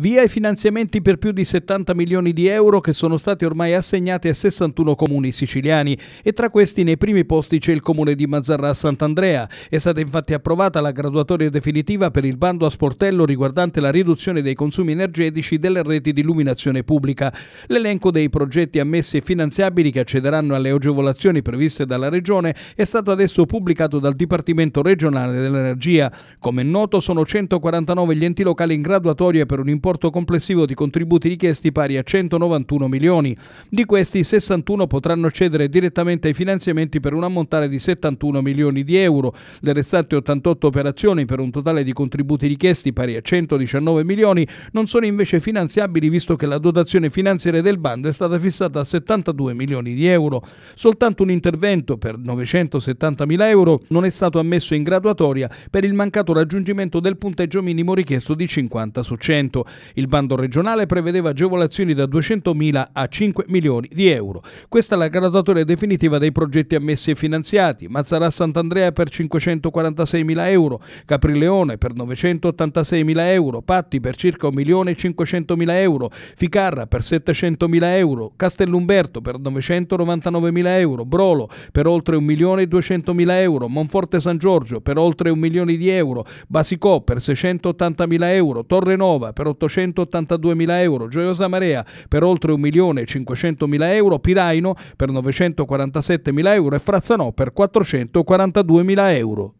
Via i finanziamenti per più di 70 milioni di euro che sono stati ormai assegnati a 61 comuni siciliani e tra questi nei primi posti c'è il comune di Mazzarra a Sant'Andrea. È stata infatti approvata la graduatoria definitiva per il bando a sportello riguardante la riduzione dei consumi energetici delle reti di illuminazione pubblica. L'elenco dei progetti ammessi e finanziabili che accederanno alle agevolazioni previste dalla Regione è stato adesso pubblicato dal Dipartimento regionale dell'energia. Come è noto sono 149 gli enti locali in graduatoria per un importo rapporto complessivo di contributi richiesti pari a 191 milioni. Di questi 61 potranno accedere direttamente ai finanziamenti per un ammontare di 71 milioni di euro, le restanti 88 operazioni per un totale di contributi richiesti pari a 119 milioni non sono invece finanziabili visto che la dotazione finanziaria del bando è stata fissata a 72 milioni di euro. Soltanto un intervento per 970 mila euro non è stato ammesso in graduatoria per il mancato raggiungimento del punteggio minimo richiesto di 50 su 100. Il bando regionale prevedeva agevolazioni da 200.000 a 5 milioni di euro. Questa è la graduatoria definitiva dei progetti ammessi e finanziati. Mazzarà Sant'Andrea per 546.000 euro, Caprileone per 986.000 euro, Patti per circa 1.500.000 euro, Ficarra per 700.000 euro, Castellumberto per 999.000 euro, Brolo per oltre 1.200.000 euro, Monforte San Giorgio per oltre 1 milione di euro, Basicò per 680.000 euro, Torre Nova per 800.000 euro, 882.000 euro, Gioiosa Marea per oltre 1.500.000 euro, Piraino per 947.000 euro e Frazzanò per 442.000 euro.